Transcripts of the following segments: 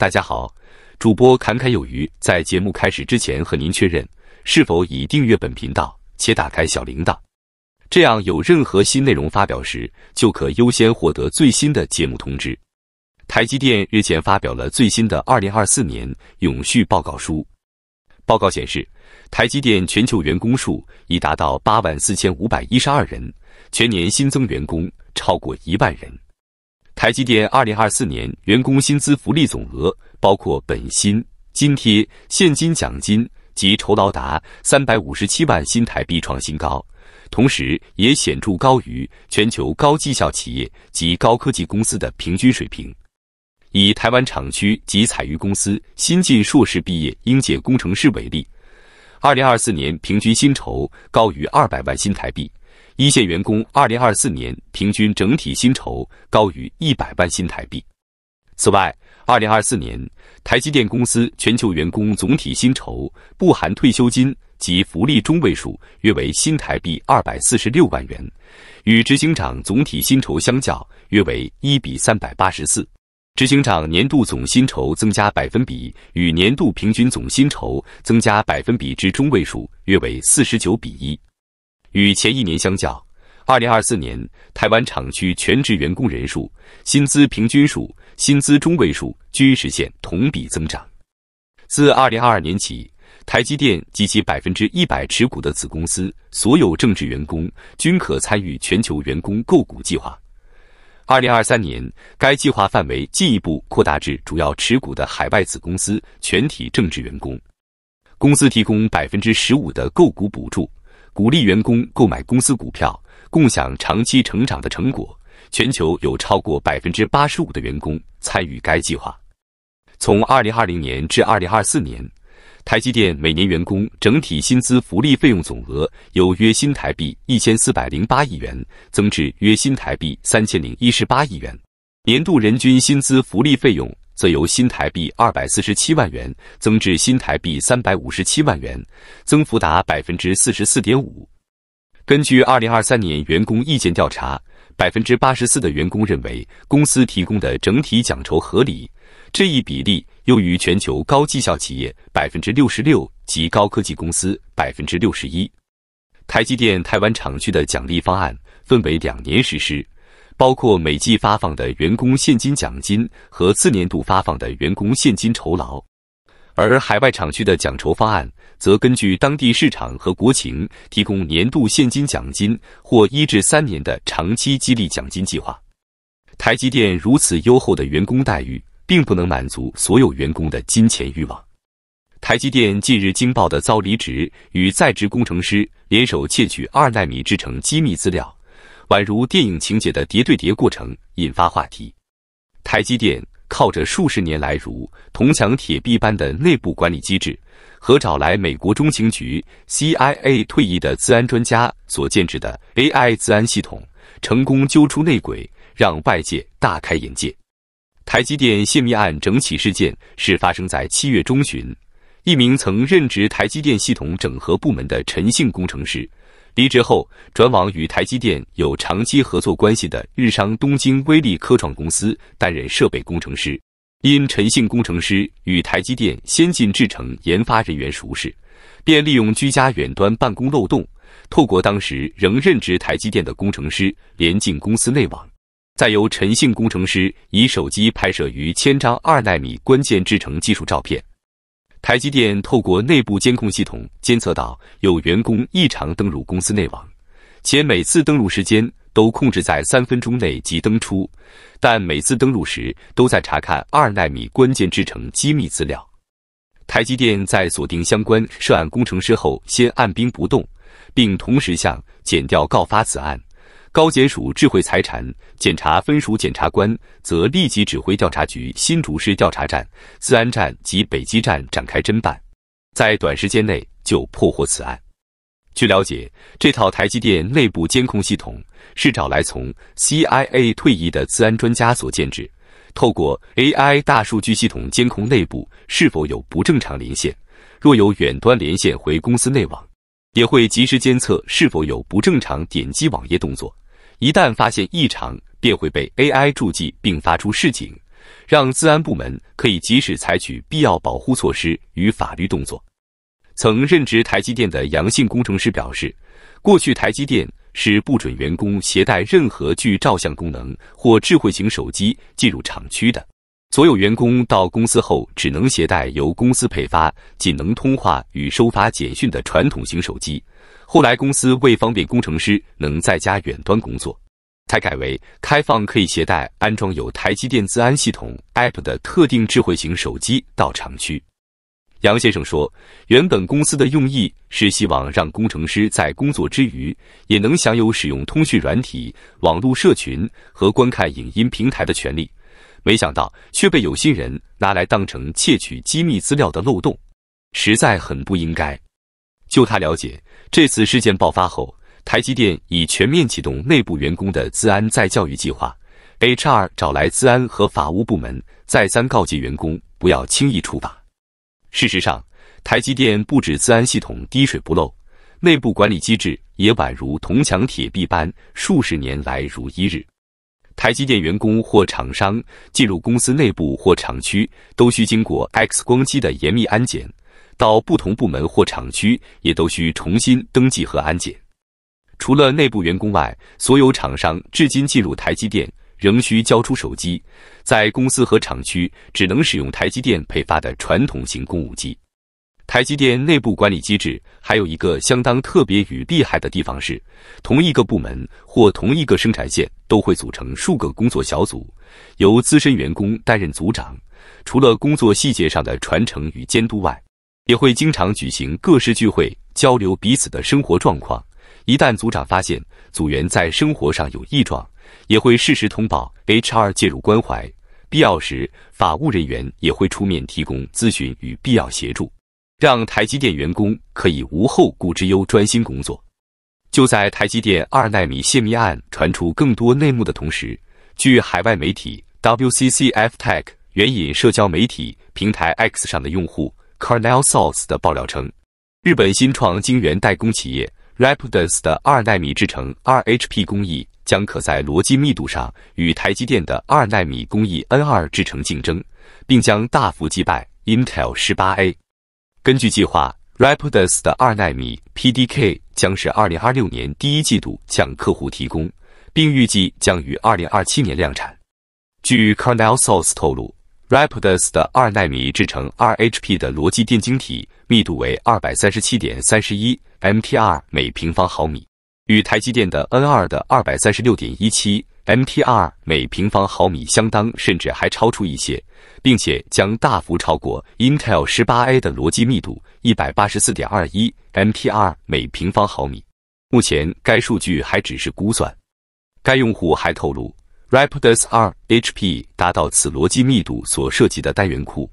大家好，主播侃侃有余。在节目开始之前，和您确认是否已订阅本频道且打开小铃铛，这样有任何新内容发表时，就可优先获得最新的节目通知。台积电日前发表了最新的二零二四年永续报告书，报告显示，台积电全球员工数已达到八万四千五百一十二人，全年新增员工超过一万人。台积电2024年员工薪资福利总额，包括本薪、津贴、现金奖金及酬劳达357万新台币，创新高，同时也显著高于全球高绩效企业及高科技公司的平均水平。以台湾厂区及采于公司新进硕士毕业应届工程师为例，2024年平均薪酬高于200万新台币。一线员工2024年平均整体薪酬高于一百万新台币。此外，2024年台积电公司全球员工总体薪酬（不含退休金及福利）中位数约为新台币二百四十六万元，与执行长总体薪酬相较约为一比三百八十四。执行长年度总薪酬增加百分比与年度平均总薪酬增加百分比之中位数约为四十九比一。与前一年相较，二零二四年台湾厂区全职员工人数、薪资平均数、薪资中位数均实现同比增长。自二零二二年起，台积电及其百分之一百持股的子公司所有正职员工均可参与全球员工购股计划。二零二三年，该计划范围进一步扩大至主要持股的海外子公司全体正职员工，公司提供百分之十五的购股补助。鼓励员工购买公司股票，共享长期成长的成果。全球有超过百分之八十五的员工参与该计划。从二零二零年至二零二四年，台积电每年员工整体薪资福利费用总额由约新台币一千四百零八亿元增至约新台币三千零一十八亿元，年度人均薪资福利费用。则由新台币二百四十七万元增至新台币三百五十七万元，增幅达百分之四十四点五。根据二零二三年员工意见调查，百分之八十四的员工认为公司提供的整体奖酬合理，这一比例优于全球高绩效企业百分之六十六及高科技公司百分之六十一。台积电台湾厂区的奖励方案分为两年实施。包括每季发放的员工现金奖金和次年度发放的员工现金酬劳，而海外厂区的奖酬方案则根据当地市场和国情提供年度现金奖金或一至三年的长期激励奖金计划。台积电如此优厚的员工待遇，并不能满足所有员工的金钱欲望。台积电近日惊爆的遭离职与在职工程师联手窃取二纳米制程机密资料。宛如电影情节的叠对叠过程引发话题。台积电靠着数十年来如铜墙铁壁般的内部管理机制，和找来美国中情局 （CIA） 退役的自安专家所建制的 AI 自安系统，成功揪出内鬼，让外界大开眼界。台积电泄密案整起事件是发生在七月中旬，一名曾任职台积电系统整合部门的陈姓工程师。离职后，转往与台积电有长期合作关系的日商东京威力科创公司担任设备工程师。因陈姓工程师与台积电先进制程研发人员熟识，便利用居家远端办公漏洞，透过当时仍任职台积电的工程师连进公司内网，再由陈姓工程师以手机拍摄于千张二纳米关键制程技术照片。台积电透过内部监控系统监测到有员工异常登入公司内网，且每次登入时间都控制在三分钟内即登出，但每次登录时都在查看二纳米关键制程机密资料。台积电在锁定相关涉案工程师后，先按兵不动，并同时向检调告发此案。高检署智慧财产检察分署检察官则立即指挥调查局新竹市调查站、自安站及北基站展开侦办，在短时间内就破获此案。据了解，这套台积电内部监控系统是找来从 CIA 退役的自安专家所建制，透过 AI 大数据系统监控内部是否有不正常连线，若有远端连线回公司内网，也会及时监测是否有不正常点击网页动作。一旦发现异常，便会被 AI 注记并发出示警，让治安部门可以及时采取必要保护措施与法律动作。曾任职台积电的杨姓工程师表示，过去台积电是不准员工携带任何具照相功能或智慧型手机进入厂区的，所有员工到公司后只能携带由公司配发、仅能通话与收发简讯的传统型手机。后来，公司为方便工程师能在家远端工作，才改为开放可以携带安装有台积电自安系统 App 的特定智慧型手机到厂区。杨先生说，原本公司的用意是希望让工程师在工作之余也能享有使用通讯软体、网络社群和观看影音平台的权利，没想到却被有心人拿来当成窃取机密资料的漏洞，实在很不应该。就他了解，这次事件爆发后，台积电已全面启动内部员工的资安再教育计划。HR 找来资安和法务部门，再三告诫员工不要轻易触法。事实上，台积电不止资安系统滴水不漏，内部管理机制也宛如铜墙铁壁般，数十年来如一日。台积电员工或厂商进入公司内部或厂区，都需经过 X 光机的严密安检。到不同部门或厂区也都需重新登记和安检。除了内部员工外，所有厂商至今进入台积电仍需交出手机，在公司和厂区只能使用台积电配发的传统型公务机。台积电内部管理机制还有一个相当特别与厉害的地方是，同一个部门或同一个生产线都会组成数个工作小组，由资深员工担任组长。除了工作细节上的传承与监督外，也会经常举行各式聚会，交流彼此的生活状况。一旦组长发现组员在生活上有异状，也会适时通报 H R 介入关怀。必要时，法务人员也会出面提供咨询与必要协助，让台积电员工可以无后顾之忧专心工作。就在台积电二纳米泄密案传出更多内幕的同时，据海外媒体 WCCF Tech 援引社交媒体平台 X 上的用户。c a r n e l l Sols 的爆料称，日本新创晶圆代工企业 Rapidus 的二纳米制程 RHP 工艺将可在逻辑密度上与台积电的二纳米工艺 N2 制程竞争，并将大幅击败 Intel 18A。根据计划，Rapidus 的二纳米 PDK 将是二零二六年第一季度向客户提供，并预计将于二零二七年量产。据 c a r n e l l Sols 透露。Rapidus 的二纳米制成 RHP 的逻辑电晶体密度为二百三十七点三十一 mtr 每平方毫米，与台积电的 N 二的二百三十六点一七 mtr 每平方毫米相当，甚至还超出一些，并且将大幅超过 Intel 十八 A 的逻辑密度一百八十四点二一 mtr 每平方毫米。目前该数据还只是估算。该用户还透露。Rapidus RHP 达到此逻辑密度所涉及的单元库，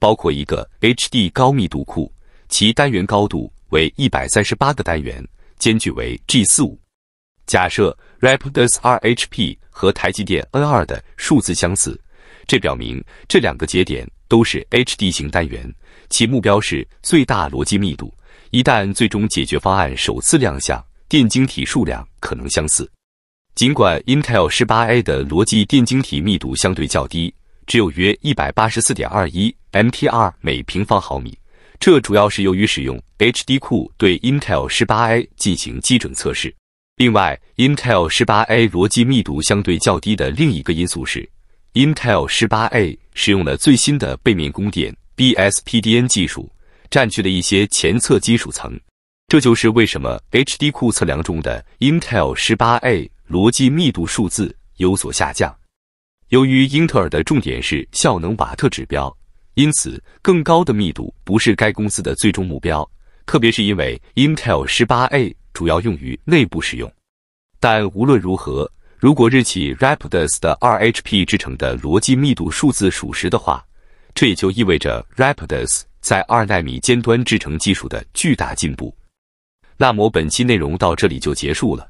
包括一个 HD 高密度库，其单元高度为138个单元，间距为 G45。假设 Rapidus RHP 和台积电 N2 的数字相似，这表明这两个节点都是 HD 型单元，其目标是最大逻辑密度。一旦最终解决方案首次亮相，电晶体数量可能相似。尽管 Intel 18A 的逻辑电晶体密度相对较低，只有约184.21 MTR 每平方毫米，这主要是由于使用 HD 库对 Intel 18A 进行基准测试。另外，Intel 18A 逻辑密度相对较低的另一个因素是，Intel 18A 使用了最新的背面供电 BSPDN 技术，占据了一些前侧金属层。这就是为什么 HD 库测量中的 Intel 18A。逻辑密度数字有所下降，由于英特尔的重点是效能瓦特指标，因此更高的密度不是该公司的最终目标。特别是因为 Intel 18A 主要用于内部使用。但无论如何，如果日起 Rapidus 的 r h P 制成的逻辑密度数字属实的话，这也就意味着 Rapidus 在2纳米尖端制成技术的巨大进步。那么本期内容到这里就结束了。